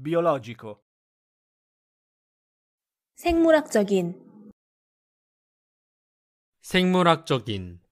biologico 생물학적인 생물학적인